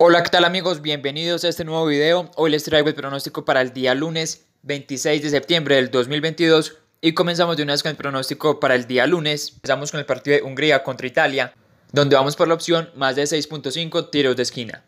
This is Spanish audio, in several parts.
Hola, ¿qué tal amigos? Bienvenidos a este nuevo video. Hoy les traigo el pronóstico para el día lunes 26 de septiembre del 2022 y comenzamos de una vez con el pronóstico para el día lunes. Empezamos con el partido de Hungría contra Italia, donde vamos por la opción más de 6.5 tiros de esquina.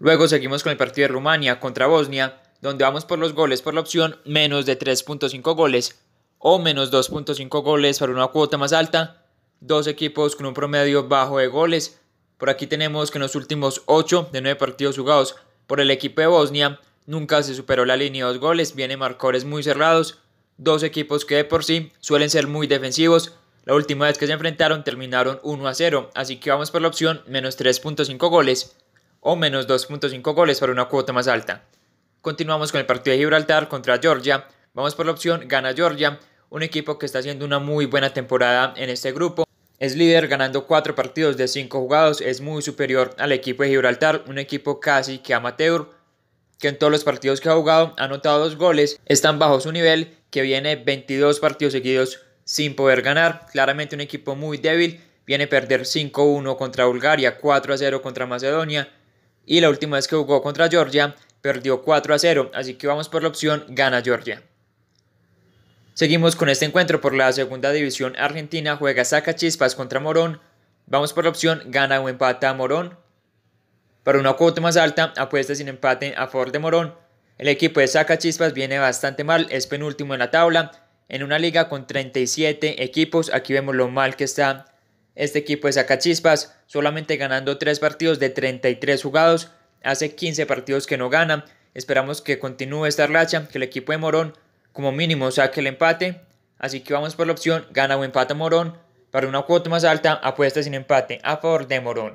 Luego seguimos con el partido de Rumania contra Bosnia, donde vamos por los goles por la opción menos de 3.5 goles o menos 2.5 goles para una cuota más alta. Dos equipos con un promedio bajo de goles por aquí tenemos que en los últimos 8 de 9 partidos jugados por el equipo de Bosnia, nunca se superó la línea de dos goles, viene marcadores muy cerrados, dos equipos que de por sí suelen ser muy defensivos. La última vez que se enfrentaron terminaron 1 a 0, así que vamos por la opción menos 3.5 goles o menos 2.5 goles para una cuota más alta. Continuamos con el partido de Gibraltar contra Georgia. Vamos por la opción gana Georgia, un equipo que está haciendo una muy buena temporada en este grupo. Es líder ganando 4 partidos de 5 jugados, es muy superior al equipo de Gibraltar, un equipo casi que amateur, que en todos los partidos que ha jugado ha anotado dos goles, están bajo su nivel, que viene 22 partidos seguidos sin poder ganar, claramente un equipo muy débil, viene a perder 5-1 contra Bulgaria, 4-0 contra Macedonia y la última vez que jugó contra Georgia perdió 4-0, así que vamos por la opción gana Georgia. Seguimos con este encuentro por la segunda división argentina. Juega saca chispas contra Morón. Vamos por la opción gana o empata a Morón. Para una cuota más alta, apuesta sin empate a favor de Morón. El equipo de saca chispas viene bastante mal, es penúltimo en la tabla. En una liga con 37 equipos, aquí vemos lo mal que está este equipo de saca chispas. Solamente ganando 3 partidos de 33 jugados. Hace 15 partidos que no gana. Esperamos que continúe esta racha, que el equipo de Morón como mínimo, saque el empate. Así que vamos por la opción gana o empata Morón. Para una cuota más alta, apuesta sin empate a favor de Morón.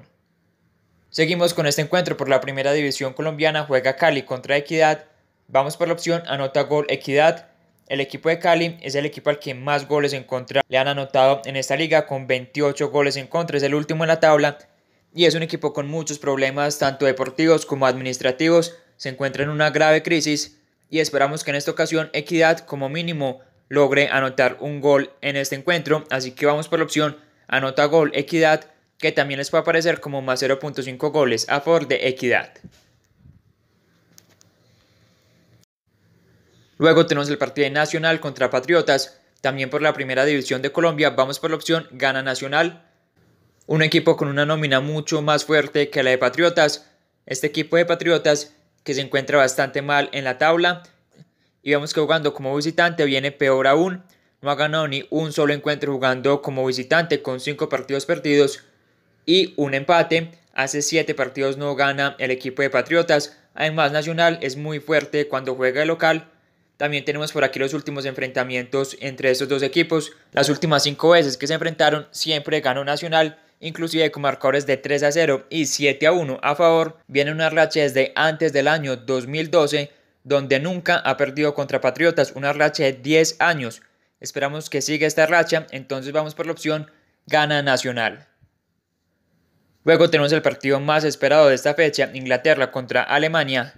Seguimos con este encuentro por la primera división colombiana. Juega Cali contra Equidad. Vamos por la opción anota gol Equidad. El equipo de Cali es el equipo al que más goles en contra le han anotado en esta liga con 28 goles en contra. Es el último en la tabla y es un equipo con muchos problemas tanto deportivos como administrativos. Se encuentra en una grave crisis y esperamos que en esta ocasión Equidad como mínimo logre anotar un gol en este encuentro. Así que vamos por la opción anota gol Equidad que también les puede aparecer como más 0.5 goles a favor de Equidad. Luego tenemos el partido de Nacional contra Patriotas. También por la primera división de Colombia vamos por la opción gana Nacional. Un equipo con una nómina mucho más fuerte que la de Patriotas. Este equipo de Patriotas que se encuentra bastante mal en la tabla. Y vemos que jugando como visitante viene peor aún. No ha ganado ni un solo encuentro jugando como visitante con 5 partidos perdidos y un empate. Hace 7 partidos no gana el equipo de Patriotas. Además, Nacional es muy fuerte cuando juega de local. También tenemos por aquí los últimos enfrentamientos entre estos dos equipos. Las últimas cinco veces que se enfrentaron siempre ganó Nacional inclusive con marcadores de 3 a 0 y 7 a 1 a favor, viene una racha desde antes del año 2012 donde nunca ha perdido contra Patriotas, una racha de 10 años. Esperamos que siga esta racha, entonces vamos por la opción gana Nacional. Luego tenemos el partido más esperado de esta fecha, Inglaterra contra Alemania.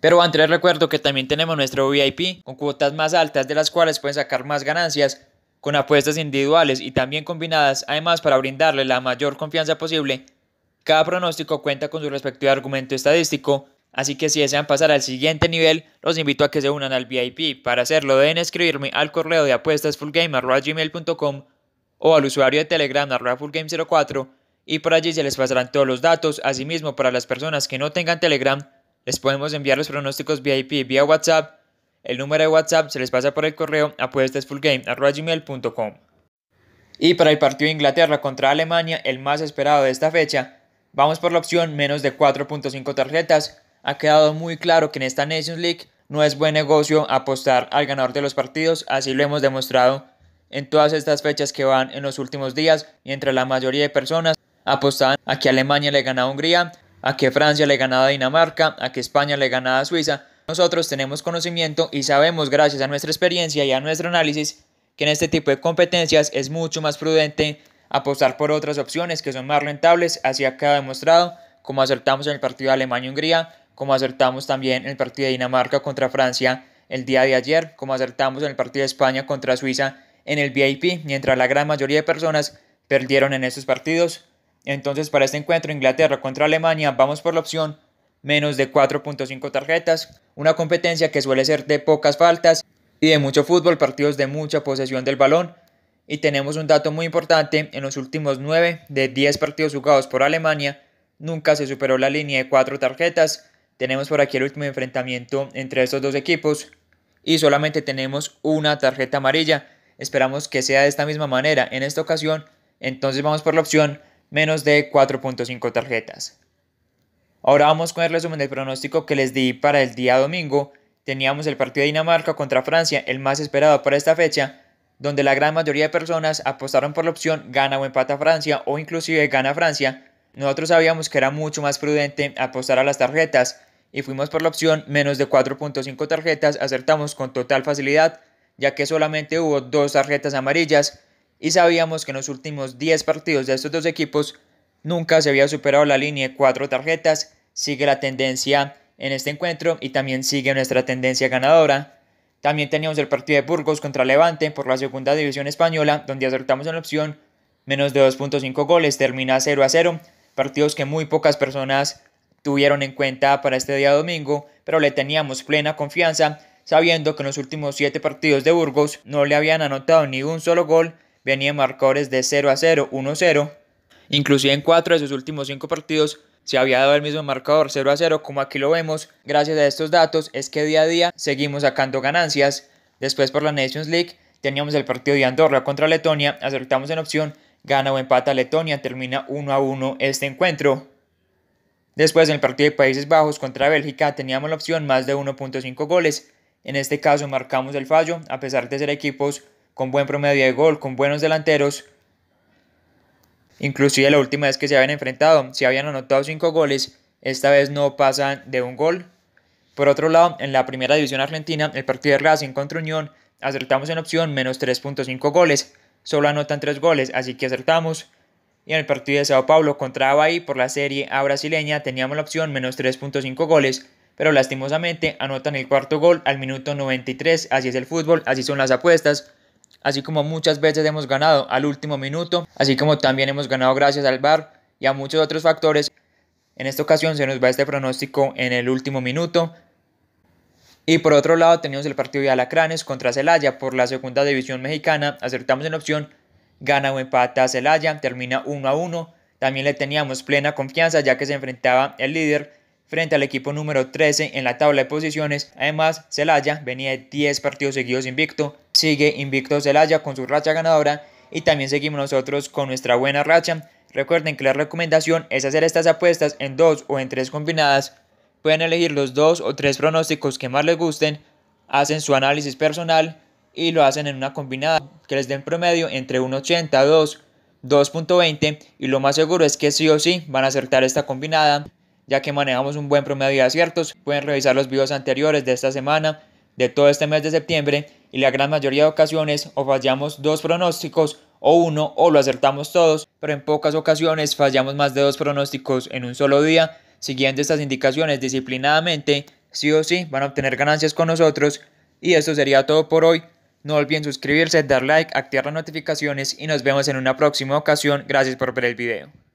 Pero antes recuerdo que también tenemos nuestro VIP con cuotas más altas de las cuales pueden sacar más ganancias con apuestas individuales y también combinadas, además para brindarle la mayor confianza posible, cada pronóstico cuenta con su respectivo argumento estadístico, así que si desean pasar al siguiente nivel, los invito a que se unan al VIP. Para hacerlo deben escribirme al correo de apuestas o al usuario de Telegram fullgame04 y por allí se les pasarán todos los datos. Asimismo, para las personas que no tengan Telegram, les podemos enviar los pronósticos VIP vía WhatsApp el número de WhatsApp se les pasa por el correo apuestasfullgame.com. Y para el partido de Inglaterra contra Alemania, el más esperado de esta fecha, vamos por la opción menos de 4.5 tarjetas. Ha quedado muy claro que en esta Nations League no es buen negocio apostar al ganador de los partidos, así lo hemos demostrado en todas estas fechas que van en los últimos días y entre la mayoría de personas apostan a que Alemania le gana a Hungría, a que Francia le gana a Dinamarca, a que España le gana a Suiza, nosotros tenemos conocimiento y sabemos gracias a nuestra experiencia y a nuestro análisis que en este tipo de competencias es mucho más prudente apostar por otras opciones que son más rentables, así ha demostrado, como acertamos en el partido de Alemania-Hungría, como acertamos también en el partido de Dinamarca contra Francia el día de ayer, como acertamos en el partido de España contra Suiza en el VIP, mientras la gran mayoría de personas perdieron en estos partidos. Entonces para este encuentro Inglaterra contra Alemania vamos por la opción menos de 4.5 tarjetas, una competencia que suele ser de pocas faltas y de mucho fútbol, partidos de mucha posesión del balón. Y tenemos un dato muy importante, en los últimos 9 de 10 partidos jugados por Alemania, nunca se superó la línea de 4 tarjetas. Tenemos por aquí el último enfrentamiento entre estos dos equipos y solamente tenemos una tarjeta amarilla. Esperamos que sea de esta misma manera en esta ocasión. Entonces vamos por la opción menos de 4.5 tarjetas. Ahora vamos con el resumen del pronóstico que les di para el día domingo. Teníamos el partido de Dinamarca contra Francia, el más esperado para esta fecha, donde la gran mayoría de personas apostaron por la opción gana o empata Francia o inclusive gana Francia. Nosotros sabíamos que era mucho más prudente apostar a las tarjetas y fuimos por la opción menos de 4.5 tarjetas, acertamos con total facilidad ya que solamente hubo dos tarjetas amarillas y sabíamos que en los últimos 10 partidos de estos dos equipos Nunca se había superado la línea de cuatro tarjetas. Sigue la tendencia en este encuentro y también sigue nuestra tendencia ganadora. También teníamos el partido de Burgos contra Levante por la segunda división española, donde acertamos en la opción menos de 2.5 goles, termina 0 a 0. Partidos que muy pocas personas tuvieron en cuenta para este día domingo, pero le teníamos plena confianza, sabiendo que en los últimos siete partidos de Burgos no le habían anotado ni un solo gol, venían marcadores de 0 a 0, 1 a 0 Inclusive en cuatro de sus últimos cinco partidos se había dado el mismo marcador 0 a 0 como aquí lo vemos. Gracias a estos datos es que día a día seguimos sacando ganancias. Después por la Nations League teníamos el partido de Andorra contra Letonia, acertamos en opción, gana o empata Letonia, termina 1 a 1 este encuentro. Después en el partido de Países Bajos contra Bélgica teníamos la opción más de 1.5 goles. En este caso marcamos el fallo, a pesar de ser equipos con buen promedio de gol, con buenos delanteros, Inclusive la última vez que se habían enfrentado, si habían anotado 5 goles, esta vez no pasan de un gol. Por otro lado, en la primera división argentina, el partido de Racing contra Unión, acertamos en opción menos 3.5 goles. Solo anotan 3 goles, así que acertamos. Y en el partido de Sao Paulo contra Bahía por la serie A brasileña teníamos la opción menos 3.5 goles, pero lastimosamente anotan el cuarto gol al minuto 93, así es el fútbol, así son las apuestas así como muchas veces hemos ganado al último minuto, así como también hemos ganado gracias al VAR y a muchos otros factores. En esta ocasión se nos va este pronóstico en el último minuto. Y por otro lado tenemos el partido de Alacranes contra Celaya por la segunda división mexicana. Acertamos en opción, gana o empata Celaya, termina 1 a 1. También le teníamos plena confianza ya que se enfrentaba el líder frente al equipo número 13 en la tabla de posiciones. Además, Celaya venía de 10 partidos seguidos invicto. Sigue invicto Celaya con su racha ganadora y también seguimos nosotros con nuestra buena racha. Recuerden que la recomendación es hacer estas apuestas en dos o en tres combinadas. Pueden elegir los dos o tres pronósticos que más les gusten, hacen su análisis personal y lo hacen en una combinada que les dé den promedio entre 1.80, 2, 2.20 y lo más seguro es que sí o sí van a acertar esta combinada ya que manejamos un buen promedio de aciertos. Pueden revisar los videos anteriores de esta semana, de todo este mes de septiembre, y la gran mayoría de ocasiones o fallamos dos pronósticos o uno o lo acertamos todos, pero en pocas ocasiones fallamos más de dos pronósticos en un solo día. Siguiendo estas indicaciones disciplinadamente, sí o sí van a obtener ganancias con nosotros. Y esto sería todo por hoy. No olviden suscribirse, dar like, activar las notificaciones y nos vemos en una próxima ocasión. Gracias por ver el video.